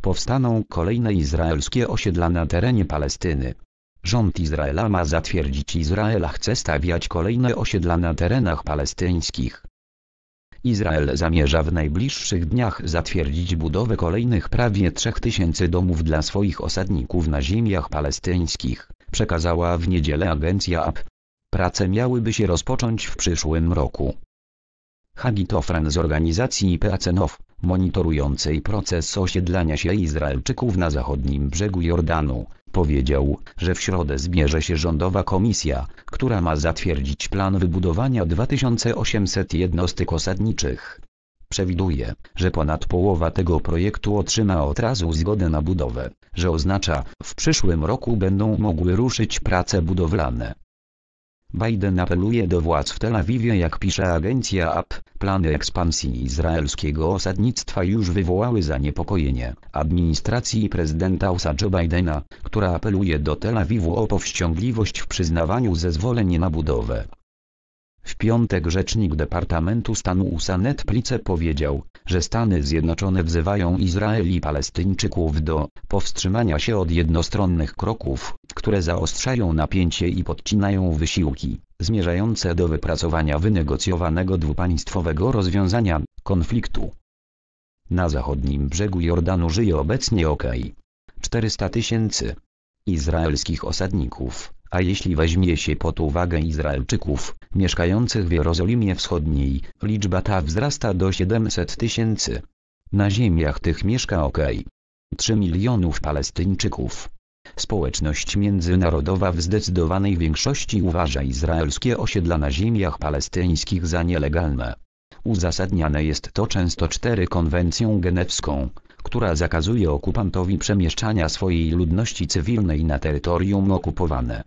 powstaną kolejne izraelskie osiedla na terenie Palestyny. Rząd Izraela ma zatwierdzić Izraela chce stawiać kolejne osiedla na terenach palestyńskich. Izrael zamierza w najbliższych dniach zatwierdzić budowę kolejnych prawie 3000 domów dla swoich osadników na ziemiach palestyńskich, przekazała w niedzielę agencja AP. Prace miałyby się rozpocząć w przyszłym roku. Tofren z organizacji Pacenow monitorującej proces osiedlania się Izraelczyków na zachodnim brzegu Jordanu, powiedział, że w środę zbierze się rządowa komisja, która ma zatwierdzić plan wybudowania 2800 jednostek osadniczych. Przewiduje, że ponad połowa tego projektu otrzyma od razu zgodę na budowę, że oznacza, w przyszłym roku będą mogły ruszyć prace budowlane. Biden apeluje do władz w Tel Awiwie jak pisze agencja AP, plany ekspansji izraelskiego osadnictwa już wywołały zaniepokojenie administracji prezydenta USA Joe Bidena, która apeluje do Tel Awiwu o powściągliwość w przyznawaniu zezwoleń na budowę w piątek rzecznik Departamentu Stanu Usanet Plice powiedział, że Stany Zjednoczone wzywają Izrael i Palestyńczyków do powstrzymania się od jednostronnych kroków, które zaostrzają napięcie i podcinają wysiłki zmierzające do wypracowania wynegocjowanego dwupaństwowego rozwiązania konfliktu. Na zachodnim brzegu Jordanu żyje obecnie ok. 400 tysięcy izraelskich osadników a jeśli weźmie się pod uwagę Izraelczyków, mieszkających w Jerozolimie Wschodniej, liczba ta wzrasta do 700 tysięcy. Na ziemiach tych mieszka ok. 3 milionów Palestyńczyków. Społeczność międzynarodowa w zdecydowanej większości uważa izraelskie osiedla na ziemiach palestyńskich za nielegalne. Uzasadniane jest to często cztery konwencją genewską, która zakazuje okupantowi przemieszczania swojej ludności cywilnej na terytorium okupowane.